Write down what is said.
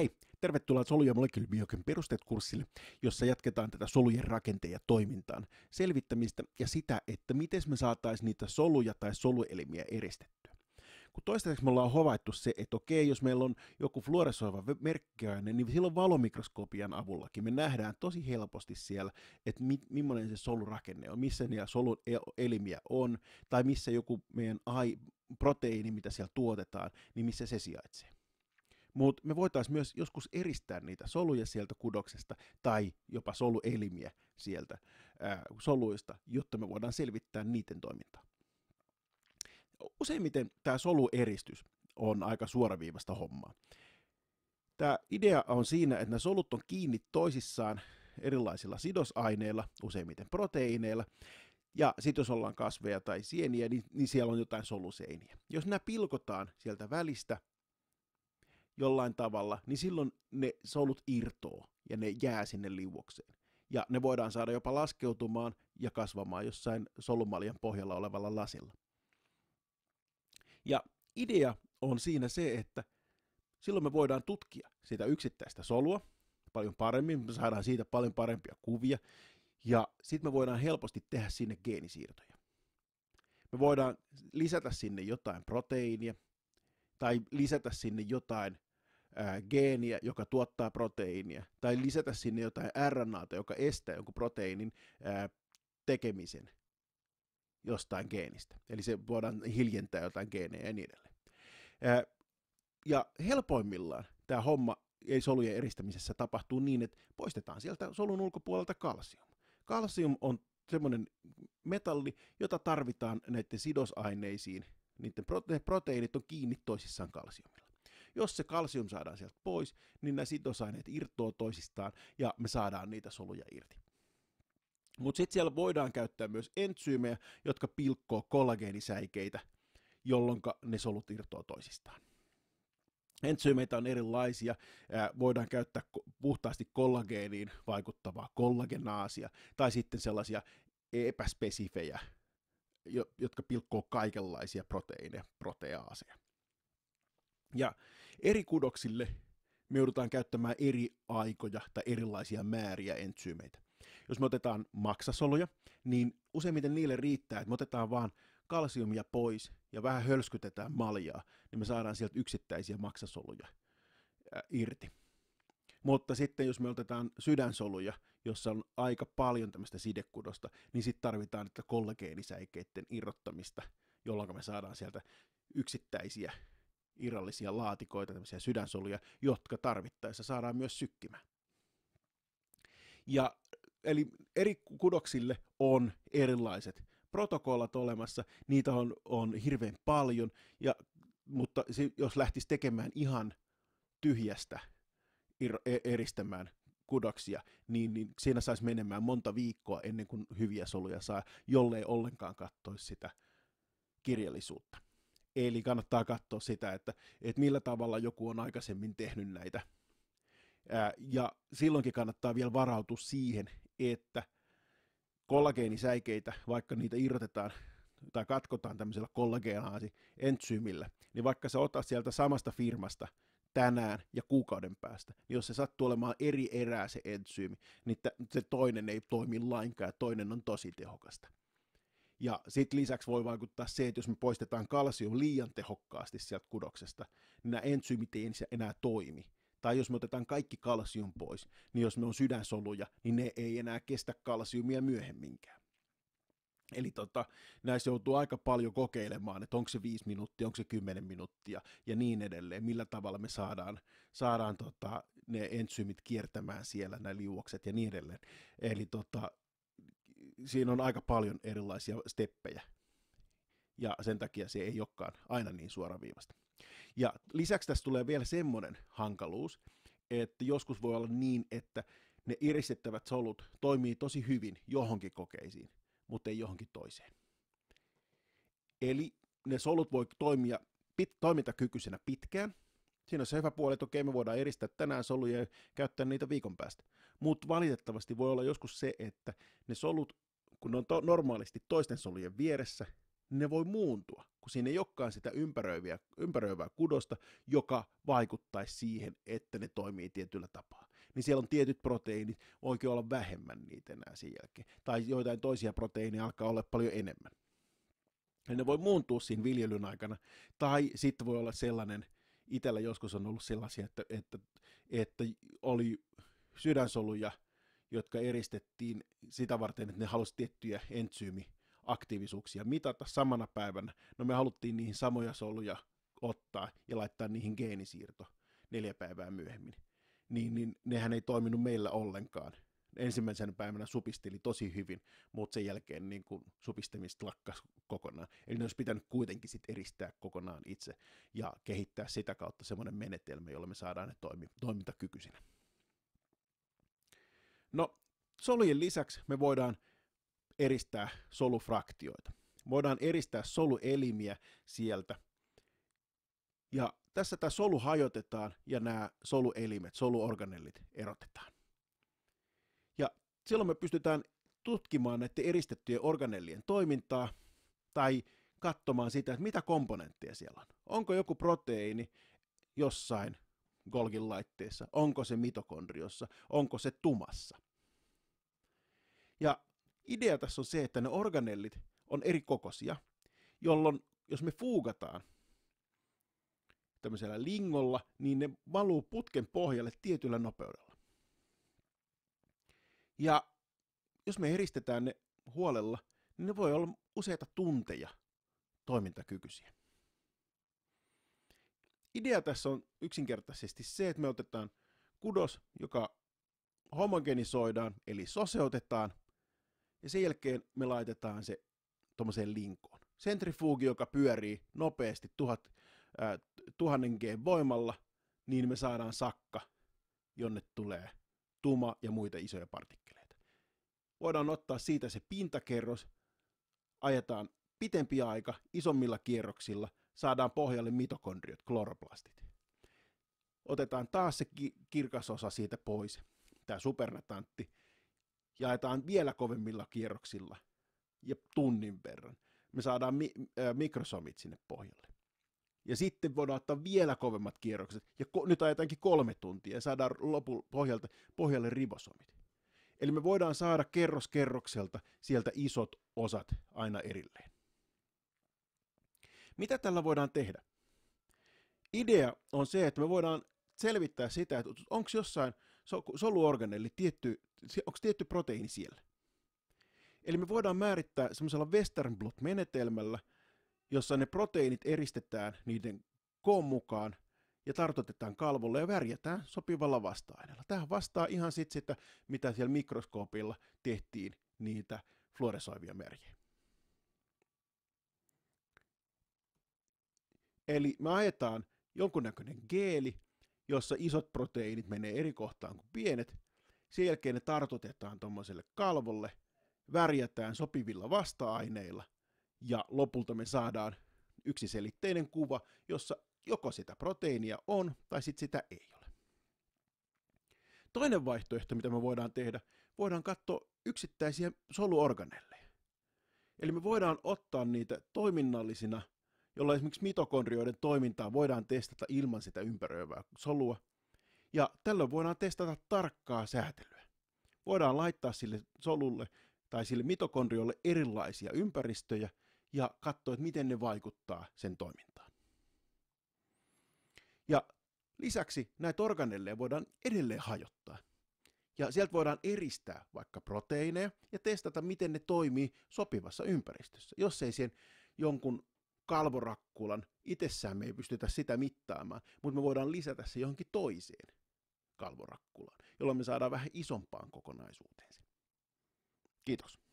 Hei, tervetuloa Solu- ja molekyylibiologian perusteet-kurssille, jossa jatketaan tätä solujen rakenteen ja toimintaan selvittämistä ja sitä, että miten me saataisiin niitä soluja tai soluelimiä eristettyä. Kun toistaiseksi me ollaan havaittu se, että okei, jos meillä on joku fluoresoiva merkkiaine, niin silloin valomikroskopian avullakin me nähdään tosi helposti siellä, että mi- millainen se solurakenne on, missä niitä solun e- elimiä on, tai missä joku meidän ai- proteiini, mitä siellä tuotetaan, niin missä se sijaitsee. Mutta me voitaisiin myös joskus eristää niitä soluja sieltä kudoksesta tai jopa soluelimiä sieltä ää, soluista, jotta me voidaan selvittää niiden toimintaa. Useimmiten tämä solueristys on aika suoraviivasta hommaa. Tämä idea on siinä, että nämä solut on kiinni toisissaan erilaisilla sidosaineilla, useimmiten proteiineilla, ja sitten jos ollaan kasveja tai sieniä, niin, niin siellä on jotain soluseiniä. Jos nämä pilkotaan sieltä välistä jollain tavalla, niin silloin ne solut irtoo ja ne jää sinne liuokseen. Ja ne voidaan saada jopa laskeutumaan ja kasvamaan jossain solumaljan pohjalla olevalla lasilla. Ja idea on siinä se, että silloin me voidaan tutkia sitä yksittäistä solua paljon paremmin, me saadaan siitä paljon parempia kuvia, ja sitten me voidaan helposti tehdä sinne geenisiirtoja. Me voidaan lisätä sinne jotain proteiinia, tai lisätä sinne jotain ää, geeniä, joka tuottaa proteiinia, tai lisätä sinne jotain RNAta, joka estää jonkun proteiinin ää, tekemisen jostain geenistä. Eli se voidaan hiljentää jotain geenejä ja niin edelleen. Ää, ja helpoimmillaan tämä homma ei solujen eristämisessä tapahtuu niin, että poistetaan sieltä solun ulkopuolelta kalsium. Kalsium on semmoinen metalli, jota tarvitaan näiden sidosaineisiin. Niiden proteiinit on kiinni toisissaan kalsiumilla. Jos se kalsium saadaan sieltä pois, niin nämä sitosaineet irtoaa toisistaan ja me saadaan niitä soluja irti. Mutta sitten siellä voidaan käyttää myös entsyymejä, jotka pilkkoo kollageenisäikeitä, jolloin ne solut irtoaa toisistaan. Entsyymeitä on erilaisia. Voidaan käyttää puhtaasti kollageeniin vaikuttavaa kollagenaasia tai sitten sellaisia epäspesifejä, jotka pilkkoo kaikenlaisia proteiineja, proteaaseja. Ja eri kudoksille me joudutaan käyttämään eri aikoja tai erilaisia määriä entsyymeitä. Jos me otetaan maksasoluja, niin useimmiten niille riittää, että me otetaan vaan kalsiumia pois ja vähän hölskytetään maljaa, niin me saadaan sieltä yksittäisiä maksasoluja irti. Mutta sitten jos me otetaan sydänsoluja, jossa on aika paljon tämmöistä sidekudosta, niin sitten tarvitaan että kollageenisäikeiden irrottamista, jolloin me saadaan sieltä yksittäisiä irrallisia laatikoita, tämmöisiä sydänsoluja, jotka tarvittaessa saadaan myös sykkimään. Ja eli eri kudoksille on erilaiset protokollat olemassa, niitä on, on hirveän paljon, ja, mutta se, jos lähtisi tekemään ihan tyhjästä ir- e, eristämään kudoksia, niin, niin siinä saisi menemään monta viikkoa ennen kuin hyviä soluja saa, jollei ollenkaan katsoisi sitä kirjallisuutta. Eli kannattaa katsoa sitä, että, että millä tavalla joku on aikaisemmin tehnyt näitä. Ää, ja silloinkin kannattaa vielä varautua siihen, että kollageenisäikeitä, vaikka niitä irrotetaan tai katkotaan tämmöisellä kollageenaasi entsyymillä, niin vaikka sä otat sieltä samasta firmasta tänään ja kuukauden päästä, niin jos se sattuu olemaan eri erää se entsyymi, niin se toinen ei toimi lainkaan ja toinen on tosi tehokasta. Ja sitten lisäksi voi vaikuttaa se, että jos me poistetaan kalsium liian tehokkaasti sieltä kudoksesta, niin nämä entsyymit ei enää toimi. Tai jos me otetaan kaikki kalsium pois, niin jos ne on sydänsoluja, niin ne ei enää kestä kalsiumia myöhemminkään. Eli tota, näissä joutuu aika paljon kokeilemaan, että onko se 5 minuuttia, onko se 10 minuuttia ja niin edelleen, millä tavalla me saadaan, saadaan tota, ne entsyymit kiertämään siellä nämä liuokset ja niin edelleen. Eli tota, siinä on aika paljon erilaisia steppejä. Ja sen takia se ei olekaan aina niin suoraviivasta. Ja lisäksi tässä tulee vielä semmoinen hankaluus, että joskus voi olla niin, että ne iristettävät solut toimii tosi hyvin johonkin kokeisiin, mutta ei johonkin toiseen. Eli ne solut voi toimia pit, toimintakykyisenä pitkään. Siinä on se hyvä puoli, että okei, me voidaan eristää tänään soluja ja käyttää niitä viikon päästä. Mutta valitettavasti voi olla joskus se, että ne solut kun ne on to- normaalisti toisten solujen vieressä, niin ne voi muuntua, kun siinä ei olekaan sitä ympäröiviä, ympäröivää kudosta, joka vaikuttaisi siihen, että ne toimii tietyllä tapaa. Niin siellä on tietyt proteiinit, oikein olla vähemmän niitä enää sen jälkeen. Tai joitain toisia proteiineja alkaa olla paljon enemmän. Ja ne voi muuntua siinä viljelyn aikana. Tai sitten voi olla sellainen, itsellä joskus on ollut sellaisia, että, että, että oli sydänsoluja – jotka eristettiin sitä varten, että ne halusivat tiettyjä entsyymiaktiivisuuksia mitata samana päivänä. No me haluttiin niihin samoja soluja ottaa ja laittaa niihin geenisiirto neljä päivää myöhemmin. Niin, niin nehän ei toiminut meillä ollenkaan. Ensimmäisenä päivänä supisteli tosi hyvin, mutta sen jälkeen niin kuin supistamista lakkas kokonaan. Eli ne olisi pitänyt kuitenkin sit eristää kokonaan itse ja kehittää sitä kautta semmoinen menetelmä, jolla me saadaan ne toimi, toimintakykyisinä. No, solujen lisäksi me voidaan eristää solufraktioita. Voidaan eristää soluelimiä sieltä. Ja tässä tämä solu hajotetaan ja nämä soluelimet, soluorganellit erotetaan. Ja silloin me pystytään tutkimaan näiden eristettyjen organellien toimintaa tai katsomaan sitä, että mitä komponentteja siellä on. Onko joku proteiini jossain Golgin laitteessa, onko se mitokondriossa, onko se tumassa. Ja idea tässä on se, että ne organellit on eri kokoisia, jolloin jos me fuugataan tämmöisellä lingolla, niin ne valuu putken pohjalle tietyllä nopeudella. Ja jos me eristetään ne huolella, niin ne voi olla useita tunteja toimintakykyisiä idea tässä on yksinkertaisesti se, että me otetaan kudos, joka homogenisoidaan, eli soseutetaan, ja sen jälkeen me laitetaan se tuommoiseen linkoon. Sentrifuugi, joka pyörii nopeasti tuhat, äh, tuhannen G voimalla, niin me saadaan sakka, jonne tulee tuma ja muita isoja partikkeleita. Voidaan ottaa siitä se pintakerros, ajetaan pitempi aika isommilla kierroksilla – saadaan pohjalle mitokondriot, kloroplastit. Otetaan taas se ki- kirkas osa siitä pois, tämä supernatantti, jaetaan vielä kovemmilla kierroksilla ja tunnin verran. Me saadaan mi- äh, mikrosomit sinne pohjalle. Ja sitten voidaan ottaa vielä kovemmat kierrokset. Ja ko- nyt ajetaankin kolme tuntia ja saadaan lopu- pohjalta, pohjalle ribosomit. Eli me voidaan saada kerros kerrokselta sieltä isot osat aina erilleen. Mitä tällä voidaan tehdä? Idea on se, että me voidaan selvittää sitä, että onko jossain soluorganelli tietty, onko tietty proteiini siellä. Eli me voidaan määrittää semmoisella Western blot-menetelmällä, jossa ne proteiinit eristetään niiden koon mukaan ja tartotetaan kalvolle ja värjätään sopivalla vasta-aineella. Tämä vastaa ihan sit sitä, mitä siellä mikroskoopilla tehtiin niitä fluoresoivia märjiä. Eli me ajetaan jonkunnäköinen geeli, jossa isot proteiinit menee eri kohtaan kuin pienet. Sen jälkeen ne tartutetaan tuommoiselle kalvolle, värjätään sopivilla vasta-aineilla ja lopulta me saadaan yksiselitteinen kuva, jossa joko sitä proteiinia on tai sitten sitä ei ole. Toinen vaihtoehto, mitä me voidaan tehdä, voidaan katsoa yksittäisiä soluorganelleja. Eli me voidaan ottaa niitä toiminnallisina – jolla esimerkiksi mitokondrioiden toimintaa voidaan testata ilman sitä ympäröivää solua. Ja tällöin voidaan testata tarkkaa säätelyä. Voidaan laittaa sille solulle tai sille mitokondriolle erilaisia ympäristöjä ja katsoa, että miten ne vaikuttaa sen toimintaan. Ja lisäksi näitä organelleja voidaan edelleen hajottaa. Ja sieltä voidaan eristää vaikka proteiineja ja testata, miten ne toimii sopivassa ympäristössä. Jos ei siihen jonkun kalvorakkulan, itsessään me ei pystytä sitä mittaamaan, mutta me voidaan lisätä se johonkin toiseen kalvorakkulaan, jolloin me saadaan vähän isompaan kokonaisuuteen. Kiitos.